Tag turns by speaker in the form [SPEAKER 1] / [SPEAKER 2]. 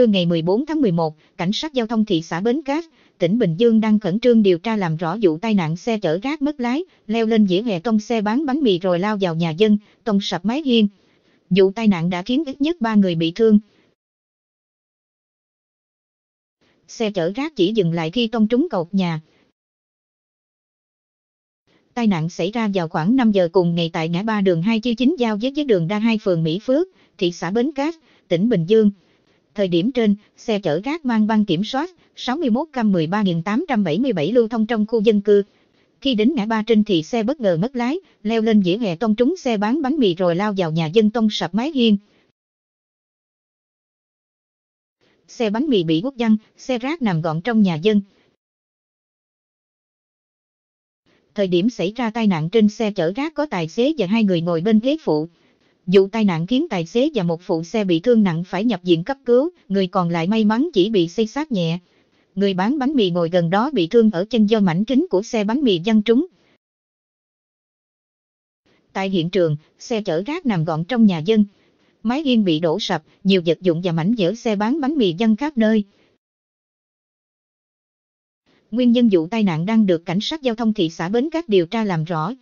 [SPEAKER 1] trưa ngày 14 tháng 11, cảnh sát giao thông thị xã Bến Cát, tỉnh Bình Dương đang khẩn trương điều tra làm rõ vụ tai nạn xe chở rác mất lái, leo lên dĩa hè tông xe bán bánh mì rồi lao vào nhà dân, tông sập mái hiên. Vụ tai nạn đã khiến ít nhất 3 người bị thương.
[SPEAKER 2] Xe chở rác chỉ dừng lại khi tông trúng cột nhà.
[SPEAKER 1] Tai nạn xảy ra vào khoảng 5 giờ cùng ngày tại ngã ba đường 2 chi 9 giao với với đường đa 2 phường Mỹ Phước, thị xã Bến Cát, tỉnh Bình Dương. Thời điểm trên, xe chở rác mang băng kiểm soát 61K13877 lưu thông trong khu dân cư. Khi đến ngã ba trên thì xe bất ngờ mất lái, leo lên dĩa hè tông trúng xe bán bánh mì rồi lao vào nhà dân tông sập mái hiên.
[SPEAKER 2] Xe bánh mì bị quốc văng, xe rác nằm gọn trong nhà dân.
[SPEAKER 1] Thời điểm xảy ra tai nạn trên xe chở rác có tài xế và hai người ngồi bên ghế phụ. Vụ tai nạn khiến tài xế và một phụ xe bị thương nặng phải nhập viện cấp cứu, người còn lại may mắn chỉ bị xây sát nhẹ. Người bán bánh mì ngồi gần đó bị thương ở chân do mảnh kính của xe bánh mì văng trúng. Tại hiện trường, xe chở rác nằm gọn trong nhà dân. Mái hiên bị đổ sập, nhiều vật dụng và mảnh vỡ xe bán bánh mì văng khắp nơi. Nguyên nhân vụ tai
[SPEAKER 2] nạn đang được cảnh sát giao thông thị xã Bến Cát điều tra làm rõ.